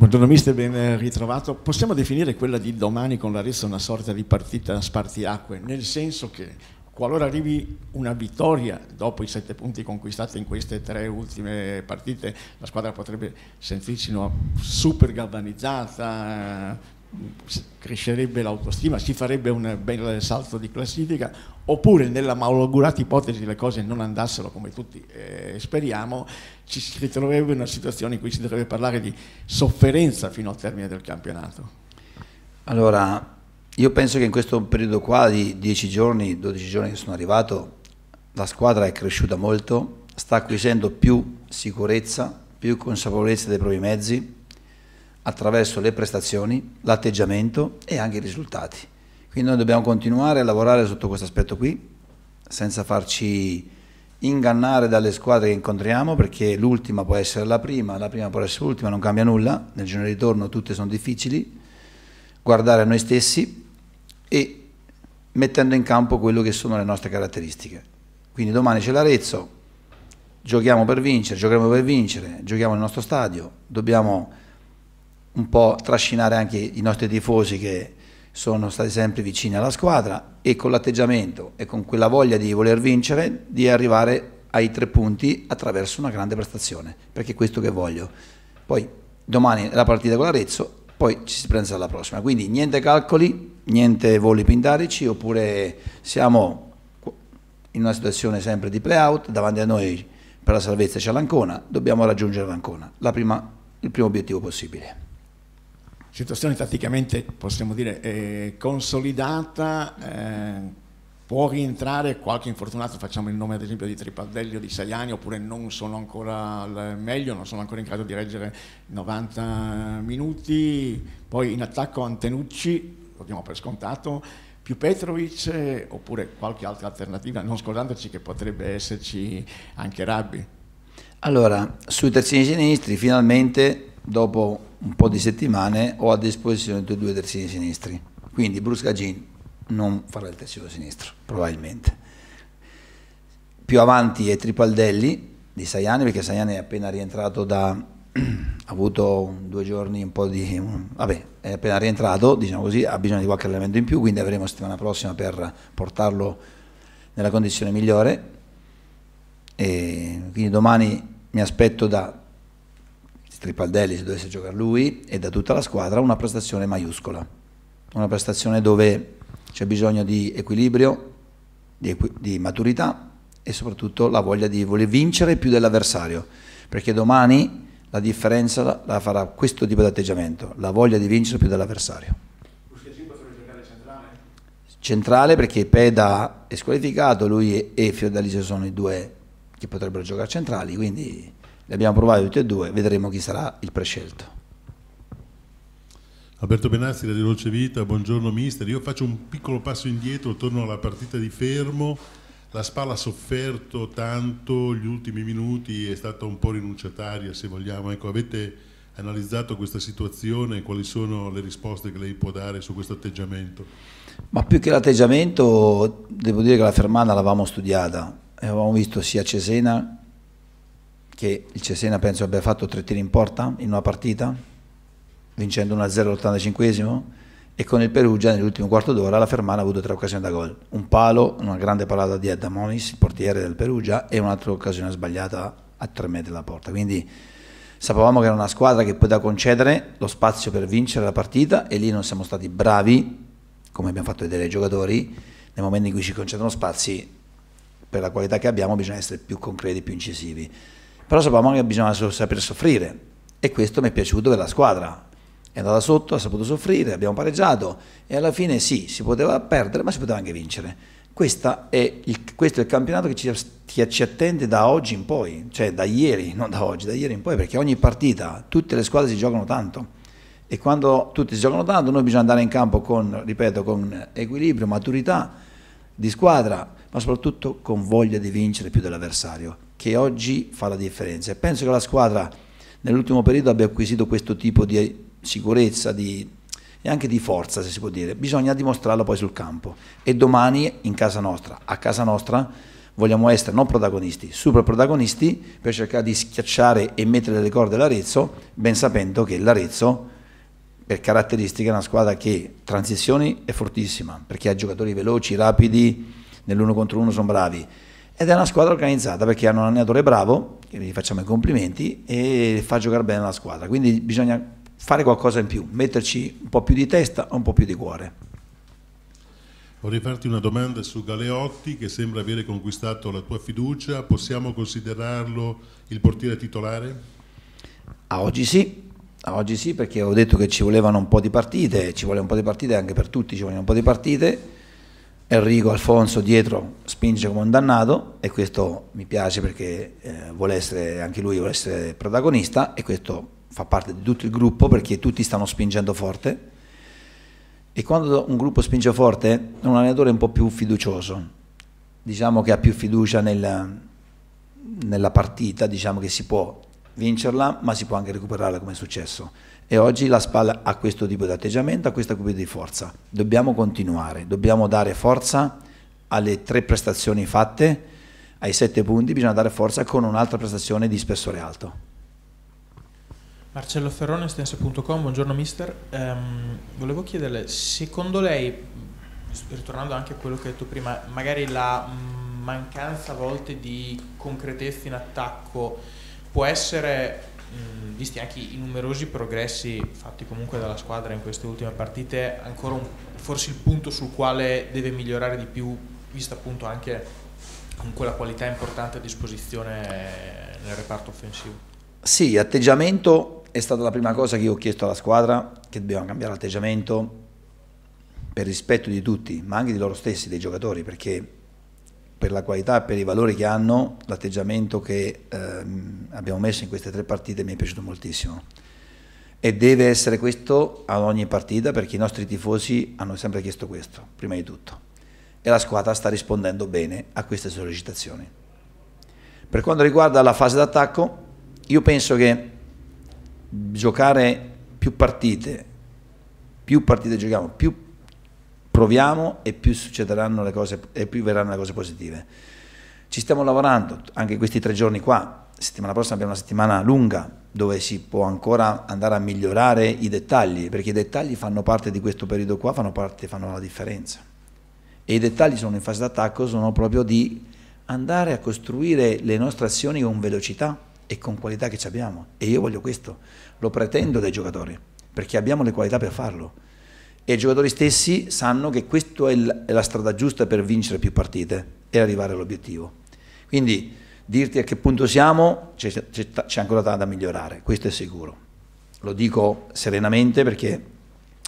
Buongiorno mister, ben eh, ritrovato. Possiamo definire quella di domani con l'Arezzo una sorta di partita a spartiacque, nel senso che qualora arrivi una vittoria dopo i sette punti conquistati in queste tre ultime partite, la squadra potrebbe sentirsi super galvanizzata, crescerebbe l'autostima, si farebbe un bel salto di classifica, oppure nella malaugurata ipotesi le cose non andassero come tutti eh, speriamo, ci si ritroverebbe in una situazione in cui si dovrebbe parlare di sofferenza fino al termine del campionato. Allora, io penso che in questo periodo qua di 10 giorni, 12 giorni che sono arrivato, la squadra è cresciuta molto, sta acquisendo più sicurezza, più consapevolezza dei propri mezzi, attraverso le prestazioni, l'atteggiamento e anche i risultati. Quindi noi dobbiamo continuare a lavorare sotto questo aspetto qui, senza farci ingannare dalle squadre che incontriamo, perché l'ultima può essere la prima, la prima può essere l'ultima, non cambia nulla, nel giorno di ritorno tutte sono difficili, guardare a noi stessi e mettendo in campo quello che sono le nostre caratteristiche. Quindi domani c'è l'Arezzo, giochiamo per vincere, giochiamo per vincere, giochiamo nel nostro stadio, dobbiamo un po' trascinare anche i nostri tifosi che sono stati sempre vicini alla squadra e con l'atteggiamento e con quella voglia di voler vincere, di arrivare ai tre punti attraverso una grande prestazione, perché è questo che voglio. Poi domani è la partita con l'Arezzo, poi ci si prende alla prossima. Quindi niente calcoli, niente voli pindarici, oppure siamo in una situazione sempre di play-out, davanti a noi per la salvezza c'è l'Ancona, dobbiamo raggiungere l'Ancona, la il primo obiettivo possibile situazione tatticamente possiamo dire eh, consolidata, eh, può rientrare qualche infortunato, facciamo il nome ad esempio di Tripadelli o di Saiani, oppure non sono ancora al meglio, non sono ancora in grado di reggere 90 minuti, poi in attacco Antenucci, lo diamo per scontato, più Petrovic eh, oppure qualche altra alternativa, non scordandoci che potrebbe esserci anche Rabbi. Allora, sui terzini sinistri finalmente dopo un po' di settimane ho a disposizione tutti e due terzini sinistri. Quindi Bruscagin non farà il terzino sinistro, probabilmente. Più avanti è Tripaldelli di Saiani, perché Saiani è appena rientrato da... ha avuto due giorni un po' di... vabbè, è appena rientrato, diciamo così, ha bisogno di qualche elemento in più, quindi avremo settimana prossima per portarlo nella condizione migliore. E quindi domani mi aspetto da Stripaldelli se dovesse giocare lui e da tutta la squadra una prestazione maiuscola, una prestazione dove c'è bisogno di equilibrio, di, equi di maturità e soprattutto la voglia di voler vincere più dell'avversario, perché domani la differenza la farà questo tipo di atteggiamento, la voglia di vincere più dell'avversario. Centrale. centrale perché Peda è squalificato, lui e Fiordalice sono i due che potrebbero giocare centrali, quindi li abbiamo provati tutti e due, vedremo chi sarà il prescelto. Alberto Benassi da Di Dolce Vita, buongiorno mister. Io faccio un piccolo passo indietro, torno alla partita di Fermo. La Spalla ha sofferto tanto gli ultimi minuti, è stata un po' rinunciataria se vogliamo. Ecco, avete analizzato questa situazione quali sono le risposte che lei può dare su questo atteggiamento? Ma più che l'atteggiamento, devo dire che la Fermana l'avevamo studiata, avevamo visto sia Cesena che il Cesena penso abbia fatto tre tiri in porta in una partita, vincendo 1-0 all'85 e con il Perugia nell'ultimo quarto d'ora la Fermana ha avuto tre occasioni da gol, un palo, una grande parata di Adamonis, il portiere del Perugia, e un'altra occasione sbagliata a tre metri dalla porta. Quindi sapevamo che era una squadra che poteva concedere lo spazio per vincere la partita e lì non siamo stati bravi, come abbiamo fatto vedere ai giocatori, nel momento in cui ci concedono spazi, per la qualità che abbiamo bisogna essere più concreti, più incisivi però sapevamo che bisognava so- saper soffrire e questo mi è piaciuto per la squadra. È andata sotto, ha saputo soffrire, abbiamo pareggiato e alla fine sì, si poteva perdere ma si poteva anche vincere. È il, questo è il campionato che ci, ci, attende da oggi in poi, cioè da ieri, non da oggi, da ieri in poi, perché ogni partita, tutte le squadre si giocano tanto e quando tutti si giocano tanto noi bisogna andare in campo con, ripeto, con equilibrio, maturità di squadra, ma soprattutto con voglia di vincere più dell'avversario che oggi fa la differenza. E penso che la squadra nell'ultimo periodo abbia acquisito questo tipo di sicurezza di, e anche di forza, se si può dire. Bisogna dimostrarlo poi sul campo. E domani in casa nostra, a casa nostra, vogliamo essere non protagonisti, super protagonisti per cercare di schiacciare e mettere le corde all'Arezzo, ben sapendo che l'Arezzo per caratteristica è una squadra che transizioni è fortissima, perché ha giocatori veloci, rapidi, nell'uno contro uno sono bravi, ed è una squadra organizzata perché hanno un allenatore bravo, gli facciamo i complimenti, e fa giocare bene la squadra. Quindi bisogna fare qualcosa in più, metterci un po' più di testa, un po' più di cuore. Vorrei farti una domanda su Galeotti che sembra avere conquistato la tua fiducia, possiamo considerarlo il portiere titolare? A oggi sì, a oggi sì perché ho detto che ci volevano un po' di partite, ci vuole un po' di partite anche per tutti, ci vogliono un po' di partite Enrico Alfonso dietro spinge come un dannato e questo mi piace perché eh, vuole essere, anche lui vuole essere protagonista e questo fa parte di tutto il gruppo perché tutti stanno spingendo forte e quando un gruppo spinge forte un allenatore è un po' più fiducioso, diciamo che ha più fiducia nel, nella partita, diciamo che si può vincerla, ma si può anche recuperarla come è successo. E oggi la spalla ha questo tipo di atteggiamento, ha questa tipo di forza. Dobbiamo continuare, dobbiamo dare forza alle tre prestazioni fatte, ai sette punti bisogna dare forza con un'altra prestazione di spessore alto. Marcello Ferrone, stense.com, buongiorno mister. Um, volevo chiederle, secondo lei, ritornando anche a quello che hai detto prima, magari la mm, mancanza a volte di concretezza in attacco può essere, mh, visti anche i numerosi progressi fatti comunque dalla squadra in queste ultime partite, ancora un, forse il punto sul quale deve migliorare di più, vista appunto anche comunque la qualità importante a disposizione nel reparto offensivo. Sì, atteggiamento è stata la prima cosa che io ho chiesto alla squadra, che dobbiamo cambiare atteggiamento per rispetto di tutti, ma anche di loro stessi, dei giocatori, perché per la qualità e per i valori che hanno, l'atteggiamento che ehm, abbiamo messo in queste tre partite mi è piaciuto moltissimo. E deve essere questo ad ogni partita perché i nostri tifosi hanno sempre chiesto questo, prima di tutto. E la squadra sta rispondendo bene a queste sollecitazioni. Per quanto riguarda la fase d'attacco, io penso che giocare più partite, più partite giochiamo, più proviamo e più succederanno le cose e più verranno le cose positive. Ci stiamo lavorando anche questi tre giorni qua, settimana prossima abbiamo una settimana lunga dove si può ancora andare a migliorare i dettagli, perché i dettagli fanno parte di questo periodo qua, fanno parte, fanno la differenza. E i dettagli sono in fase d'attacco, sono proprio di andare a costruire le nostre azioni con velocità e con qualità che abbiamo. E io voglio questo, lo pretendo dai giocatori, perché abbiamo le qualità per farlo e i giocatori stessi sanno che questa è, è la strada giusta per vincere più partite e arrivare all'obiettivo. Quindi dirti a che punto siamo c'è, ancora tanto da migliorare, questo è sicuro. Lo dico serenamente perché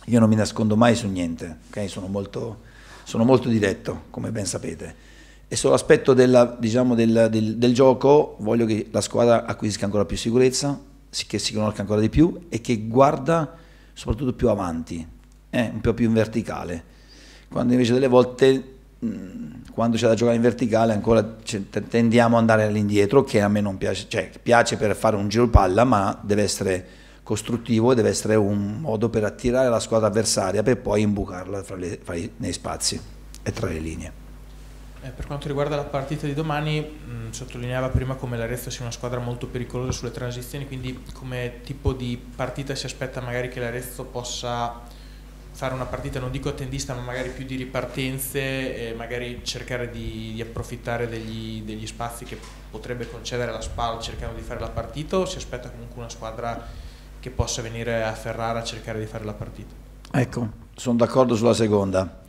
io non mi nascondo mai su niente, okay? sono, molto, sono, molto, diretto, come ben sapete. E sull'aspetto diciamo, del, del, del gioco voglio che la squadra acquisisca ancora più sicurezza, che si conosca ancora di più e che guarda soprattutto più avanti, eh, un po' più in verticale, quando invece delle volte quando c'è da giocare in verticale ancora tendiamo ad andare all'indietro che a me non piace, cioè piace per fare un giro palla ma deve essere costruttivo e deve essere un modo per attirare la squadra avversaria per poi imbucarla le, i, nei spazi e tra le linee. Eh, per quanto riguarda la partita di domani, mh, sottolineava prima come l'Arezzo sia una squadra molto pericolosa sulle transizioni, quindi come tipo di partita si aspetta magari che l'Arezzo possa fare una partita, non dico attendista, ma magari più di ripartenze e magari cercare di, di approfittare degli, degli, spazi che potrebbe concedere la SPAL cercando di fare la partita o si aspetta comunque una squadra che possa venire a Ferrara a cercare di fare la partita? Ecco, sono d'accordo sulla seconda.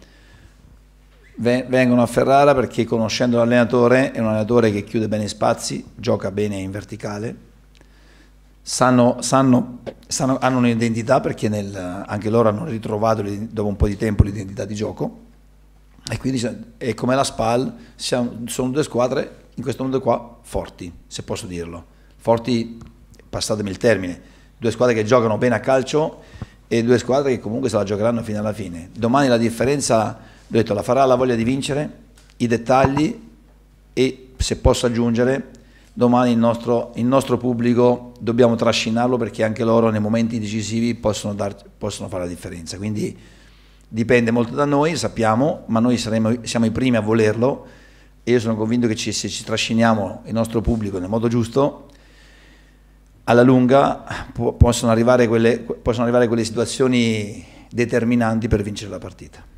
Vengono a Ferrara perché conoscendo l'allenatore è un allenatore che chiude bene i spazi, gioca bene in verticale, sanno, sanno, sanno, hanno un'identità perché nel, anche loro hanno ritrovato dopo un po' di tempo l'identità di gioco e quindi è come la SPAL, siamo, sono due squadre in questo mondo qua forti, se posso dirlo, forti, passatemi il termine, due squadre che giocano bene a calcio e due squadre che comunque se la giocheranno fino alla fine. Domani la differenza, detto, la farà la voglia di vincere, i dettagli e se posso aggiungere domani il nostro, il nostro, pubblico dobbiamo trascinarlo perché anche loro nei momenti decisivi possono, dar, possono fare la differenza. Quindi dipende molto da noi, sappiamo, ma noi saremo, siamo i primi a volerlo e io sono convinto che ci, se ci trasciniamo il nostro pubblico nel modo giusto, alla lunga possono arrivare quelle, possono arrivare quelle situazioni determinanti per vincere la partita.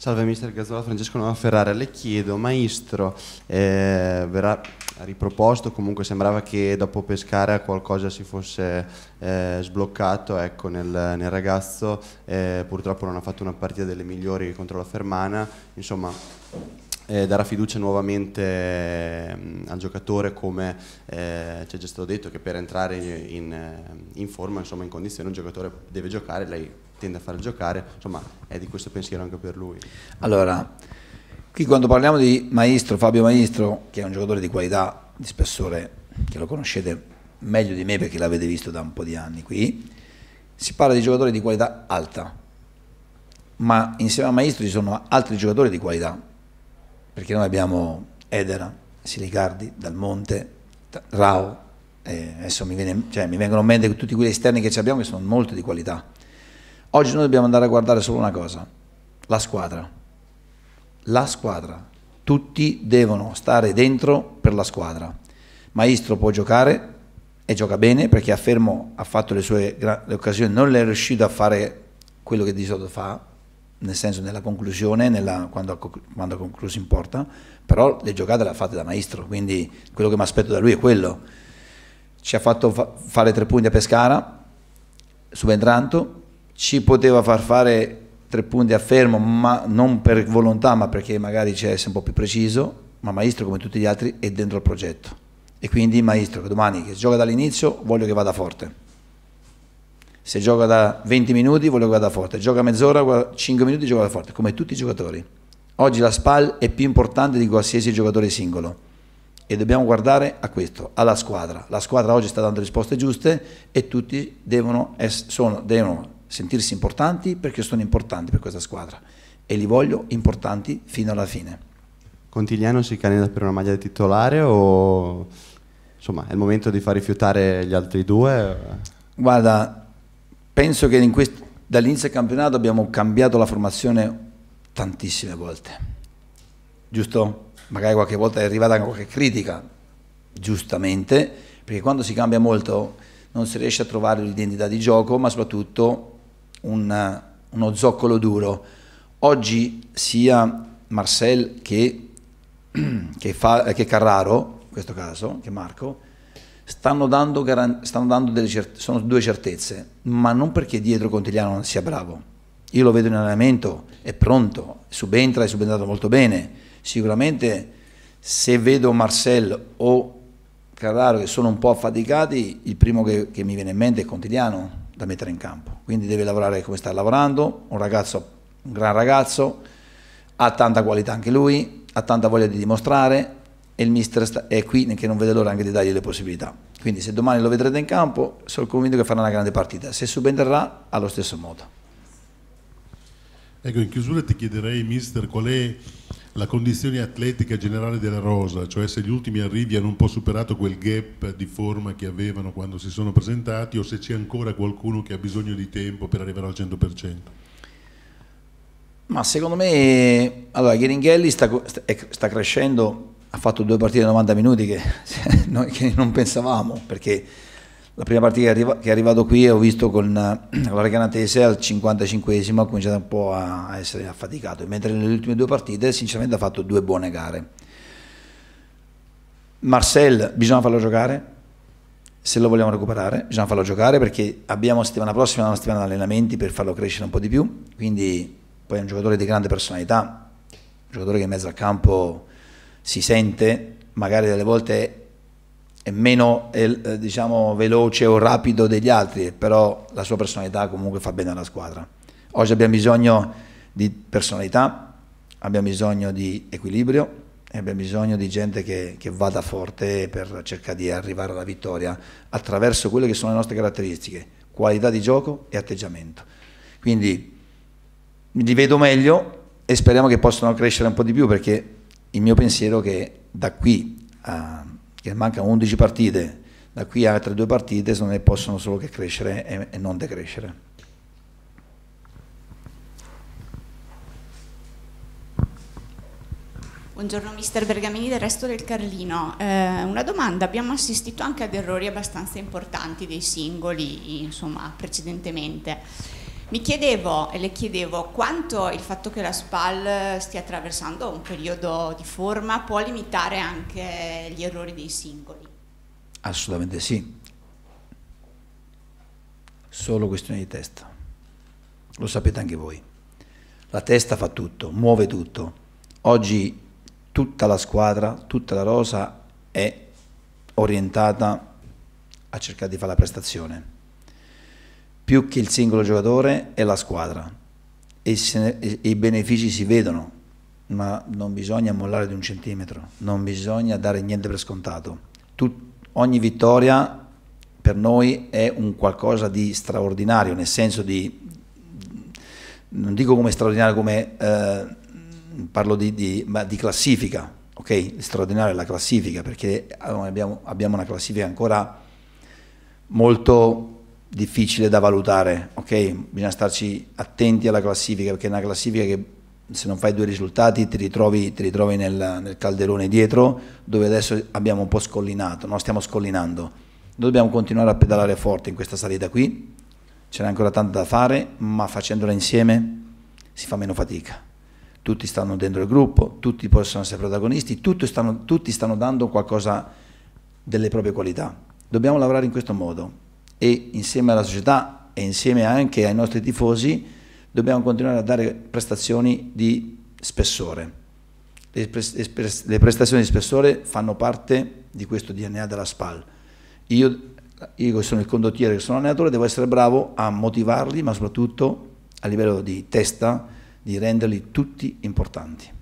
Salve mister Gazzola, Francesco Nova Ferrara, le chiedo, maestro, eh, verrà riproposto, comunque sembrava che dopo pescare qualcosa si fosse eh, sbloccato ecco, nel, nel, ragazzo, eh, purtroppo non ha fatto una partita delle migliori contro la Fermana, insomma eh, darà fiducia nuovamente eh, al giocatore come eh, ci è già stato detto che per entrare in, in, in forma, insomma in condizione un giocatore deve giocare, lei tende a far giocare, insomma è di questo pensiero anche per lui. Allora, qui quando parliamo di Maestro, Fabio Maestro, che è un giocatore di qualità, di spessore, che lo conoscete meglio di me perché l'avete visto da un po' di anni qui, si parla di giocatori di qualità alta, ma insieme a Maestro ci sono altri giocatori di qualità, perché noi abbiamo Edera, Silicardi, Dalmonte, Rao, adesso mi, viene, cioè, mi, vengono in mente tutti quegli esterni che abbiamo che sono molto di qualità. Oggi noi dobbiamo andare a guardare solo una cosa, la squadra. La squadra. Tutti devono stare dentro per la squadra. Maestro può giocare e gioca bene perché affermo ha fatto le sue le occasioni, non è riuscito a fare quello che di solito fa, nel senso nella conclusione, nella, quando, ha concluso in porta, però le giocate le ha fatte da maestro, quindi quello che mi aspetto da lui è quello. Ci ha fatto fa fare tre punti a Pescara, subentrando, ci poteva far fare tre punti a fermo, ma non per volontà, ma perché magari c'è essere un po' più preciso, ma Maestro come tutti gli altri è dentro il progetto. E quindi Maestro che domani che gioca dall'inizio voglio che vada forte. Se gioca da 20 minuti voglio che vada forte, gioca mezz'ora, 5 minuti gioca forte, come tutti i giocatori. Oggi la SPAL è più importante di qualsiasi giocatore singolo e dobbiamo guardare a questo, alla squadra. La squadra oggi sta dando risposte giuste e tutti devono, sono, devono sentirsi importanti perché sono importanti per questa squadra e li voglio importanti fino alla fine. Contigliano si candida per una maglia di titolare o insomma è il momento di far rifiutare gli altri due? Guarda, penso che dall'inizio del campionato abbiamo cambiato la formazione tantissime volte, giusto? Magari qualche volta è arrivata anche qualche critica, giustamente, perché quando si cambia molto non si riesce a trovare l'identità di gioco, ma soprattutto un, uno zoccolo duro. Oggi sia Marcel che, che, fa, eh, che, Carraro, in questo caso, che Marco, stanno dando, stanno dando delle sono due certezze, ma non perché dietro Contigliano non sia bravo. Io lo vedo in allenamento, è pronto, subentra, è subentrato molto bene. Sicuramente se vedo Marcel o Carraro che sono un po' affaticati, il primo che, che mi viene in mente è Contigliano, da mettere in campo. Quindi deve lavorare come sta lavorando, un ragazzo, un gran ragazzo, ha tanta qualità anche lui, ha tanta voglia di dimostrare e il mister è qui che non vede l'ora anche di dargli le possibilità. Quindi se domani lo vedrete in campo sono convinto che farà una grande partita, se subentrerà allo stesso modo. Ecco, in chiusura ti chiederei, mister, qual è la condizione atletica generale della rosa, cioè se gli ultimi arrivi hanno un po' superato quel gap di forma che avevano quando si sono presentati o se c'è ancora qualcuno che ha bisogno di tempo per arrivare al 100%? Ma secondo me, allora Gheringhelli sta, sta crescendo, ha fatto due partite da 90 minuti che noi che non pensavamo, perché la prima partita che, è arrivato qui ho visto con eh, la Recanatese al 55esimo ha cominciato un po' a essere affaticato, mentre nelle ultime due partite sinceramente ha fatto due buone gare. Marcel bisogna farlo giocare, se lo vogliamo recuperare bisogna farlo giocare perché abbiamo settimana prossima una settimana di allenamenti per farlo crescere un po' di più, quindi poi è un giocatore di grande personalità, un giocatore che in mezzo al campo si sente, magari delle volte meno eh, eh, diciamo, veloce o rapido degli altri, però la sua personalità comunque fa bene alla squadra. Oggi abbiamo bisogno di personalità, abbiamo bisogno di equilibrio e abbiamo bisogno di gente che, che vada forte per cercare di arrivare alla vittoria attraverso quelle che sono le nostre caratteristiche, qualità di gioco e atteggiamento. Quindi li vedo meglio e speriamo che possano crescere un po' di più perché il mio pensiero è che da qui a perché mancano 11 partite, da qui a altre due partite se ne possono solo che crescere e, e non decrescere. Buongiorno mister Bergamini del resto del Carlino. Eh, una domanda, abbiamo assistito anche ad errori abbastanza importanti dei singoli insomma, precedentemente. Mi chiedevo e le chiedevo quanto il fatto che la SPAL stia attraversando un periodo di forma può limitare anche gli errori dei singoli. Assolutamente sì. Solo questione di testa. Lo sapete anche voi. La testa fa tutto, muove tutto. Oggi tutta la squadra, tutta la rosa è orientata a cercare di fare la prestazione più che il singolo giocatore è la squadra e, se, e, i benefici si vedono, ma non bisogna mollare di un centimetro, non bisogna dare niente per scontato. Tut, ogni vittoria per noi è un qualcosa di straordinario, nel senso di, non dico come straordinario, come eh, parlo di, di, di classifica, ok? Straordinaria è la classifica perché abbiamo, abbiamo una classifica ancora molto difficile da valutare, ok? Bisogna starci attenti alla classifica, perché è una classifica che se non fai due risultati ti ritrovi, ti ritrovi nel, nel, calderone dietro, dove adesso abbiamo un po' scollinato, no? stiamo scollinando. Noi dobbiamo continuare a pedalare forte in questa salita qui, c'era ancora tanto da fare, ma facendola insieme si fa meno fatica. Tutti stanno dentro il gruppo, tutti possono essere protagonisti, tutti stanno, tutti stanno dando qualcosa delle proprie qualità. Dobbiamo lavorare in questo modo, e insieme alla società e insieme anche ai nostri tifosi dobbiamo continuare a dare prestazioni di spessore. Le, prestazioni di spessore fanno parte di questo DNA della SPAL. Io, io che sono il condottiere, che sono allenatore, devo essere bravo a motivarli, ma soprattutto a livello di testa, di renderli tutti importanti.